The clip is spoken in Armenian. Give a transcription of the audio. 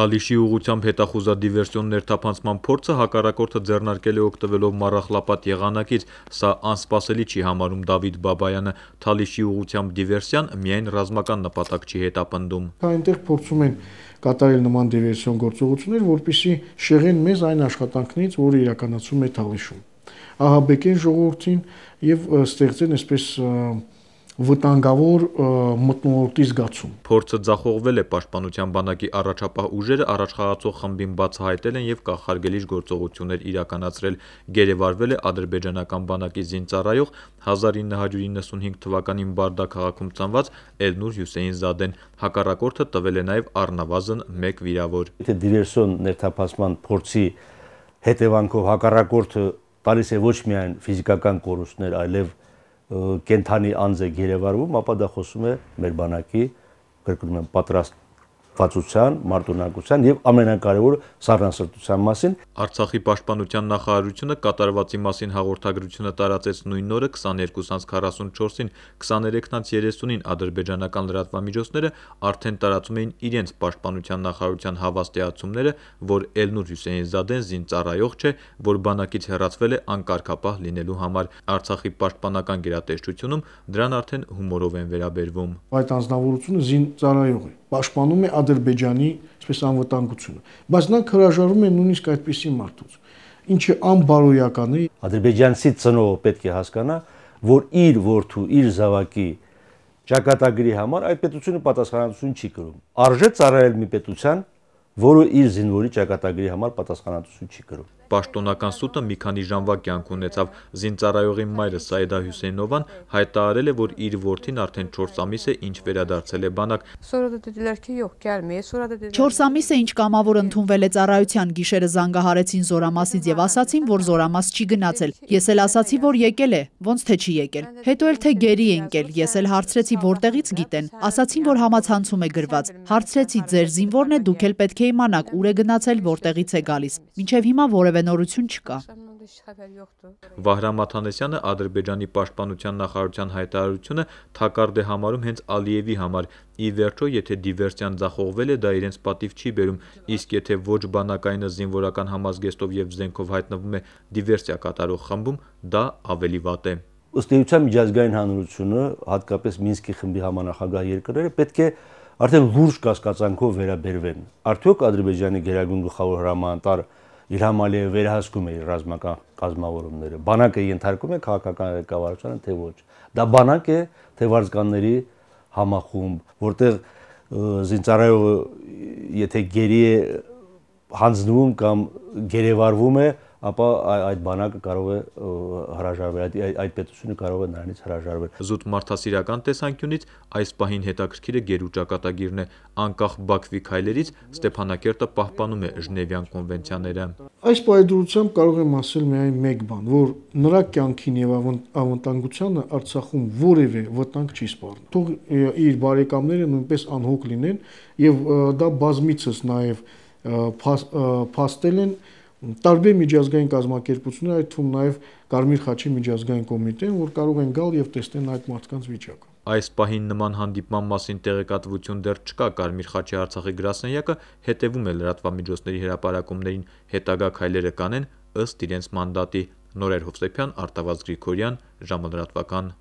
Քալիշի ուղությամբ հետախուզադիվերսիոն ներթափանցման փորձը հակառակորդը ձեռնարկել է օգտվելով Մարախլապատ եղանակից։ Սա անսպասելի չի համարում Դավիթ Բաբայանը։ Թալիշի ուղությամբ դիվերսիան միայն ռազմական նպատակ չի հետապնդում։ Այնտեղ փորձում են կատարել նման դիվերսիոն գործողություններ, որտիսի շեղեն մեզ այն աշխատանքից, որը իրականացում է Թալիշում ահաբեկեն ժողովրդին եւ ստեղծեն այսպես վտանգավոր մտնոլորտի զգացում։ Փորձը ձախողվել է Պաշտպանության բանակի առաջապահ ուժերը առաջխաղացող խմբին բացահայտել են եւ կախարգելիչ գործողություններ իրականացրել։ Գերեվարվել է ադրբեջանական բանակի զինծառայող 1995 թվականին Բարդա քաղաքում ծնված Էլնուր Հյուսեյնզադեն։ Հակառակորդը տվել է նաեւ առնվազն 1 վիրավոր։ Եթե դիվերսիոն ներթափանցման փորձի հետևանքով հակառակորդը տալիս է ոչ միայն ֆիզիկական կորուստներ, այլև կենթանի անձ է գերեվարվում, ապա դա խոսում է մեր բանակի կրկնում եմ պատրաստ բացության, մարդունակության եւ ամենակարևորը սառնասրտության մասին։ Արցախի պաշտպանության նախարարությունը կատարվածի մասին հաղորդագրությունը տարածեց նույն օրը 22-44-ին, 23-30-ին ադրբեջանական լրատվամիջոցները արդեն տարածում էին իրենց պաշտպանության նախարարության հավաստիացումները, որ Էլնուր Հուսեյնզադեն զինծառայող չէ, որ բանակից հեռացվել է անկարգապահ լինելու համար։ Արցախի պաշտպանական գերատեսչությունում դրան արդեն հումորով են վերաբերվում։ Այդ անznավորությունը զինծառայող է պաշտպանում է Ադրբեջանի, այսպես անվտանգությունը, բայց նա հրաժարվում է նույնիսկ այդպիսի մարդուց, ինչը անբարոյական է։ Ադրբեջանցի ծնողը պետք է հասկանա, որ իր որդու, իր զավակի ճակատագրի համար այդ պետությունը պատասխանատվություն չի կրում։ Արժե ծառայել մի պետության, որը իր զինվորի ճակատագրի համար պատասխանատվություն չի կրում։ Պաշտոնական սուտը մի քանի ժամվա կյանք ունեցավ։ Զինծառայողի մայրը Սայեդա Հուսեյնովան հայտարարել է, որ իր որդին արդեն 4 ամիս է ինչ վերադարձել է բանակ։ 4 ամիս է ինչ կամավոր ընդունվել է ծառայության, գիշերը զանգահարեցին Զորամասից եւ ասացին, որ Զորամաս չի գնացել։ Ես էլ ասացի, որ եկել է, ոնց թե չի եկել։ Հետո էլ թե գերի ընկել, ես էլ հարցրեցի, որտեղից գիտեն։ Ասացին, որ համացանցում է գրված։ Հարցրեցի, ձեր զինվորն է, դուք էլ պետք է իմանաք, ուր է գնացել, որտեղից է գալիս։ Մինչև հիմա որևէ բնորություն չկա։ Վահրամ Աթանեսյանը Ադրբեջանի պաշտպանության նախարարության հայտարարությունը թակարդ է համարում հենց Ալիևի համար։ Ի վերջո, եթե դիվերսիան ձախողվել է, դա իրենց պատիվ չի բերում, իսկ եթե ոչ բանակայինը զինվորական համազգեստով եւ զենքով հայտնվում է դիվերսիա կատարող խմբում, դա ավելի վատ է։ Ըստ էության միջազգային հանրությունը, հատկապես Մինսկի խմբի համանախագահ երկրները պետք է արդեն լուրջ կասկածանքով վերաբերվեն։ Արդյոք Ադրբեջանի գերագույն գլխավոր հրամանատարը Իլհամ Ալիևը վերահսկում է ռազմական կազմավորումները։ Բանակը ենթարկում է քաղաքական ղեկավարությանը, թե ոչ։ Դա բանակ է, թե վարձկանների համախումբ, որտեղ Զինծառայողը եթե գերի է հանձնվում կամ գերեվարվում է, ապա այդ բանակը կարող է հրաժարվել, այդ, այդ պետությունը կարող է նրանից հրաժարվել։ Զուտ մարդասիրական տեսանկյունից այս պահին հետաքրքիրը գերուճակատագիրն է։ Անկախ Բաքվի քայլերից Ստեփանակերտը պահպանում է Ժնևյան կոնվենցիաները։ Այս պայդրությամբ կարող եմ ասել միայն մեկ բան, որ նրա կյանքին եւ ավանդանգությանը Արցախում որևէ վտանգ չի սպառնում։ Թող իր բարեկամները նույնպես անհոգ լինեն եւ դա բազմիցս նաեւ փաստել են պաս, տարբեր միջազգային կազմակերպություններ, այդ թվում նաև Կարմիր խաչի միջազգային կոմիտեն, որ կարող են գալ եւ տեսնեն այդ մարդկանց վիճակը։ Այս պահին նման հանդիպման մասին տեղեկատվություն դեռ չկա։ Կարմիր խաչի Արցախի գրասենյակը հետևում է լրատվամիջոցների հրապարակումներին, հետագա քայլերը կանեն ըստ իրենց մանդատի։ Նորեր Հովսեփյան, Արտավազ Գրիգորյան, ժամանրատվական